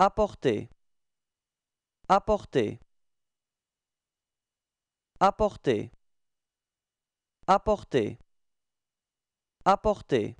apporter apporter apporter apporter apporter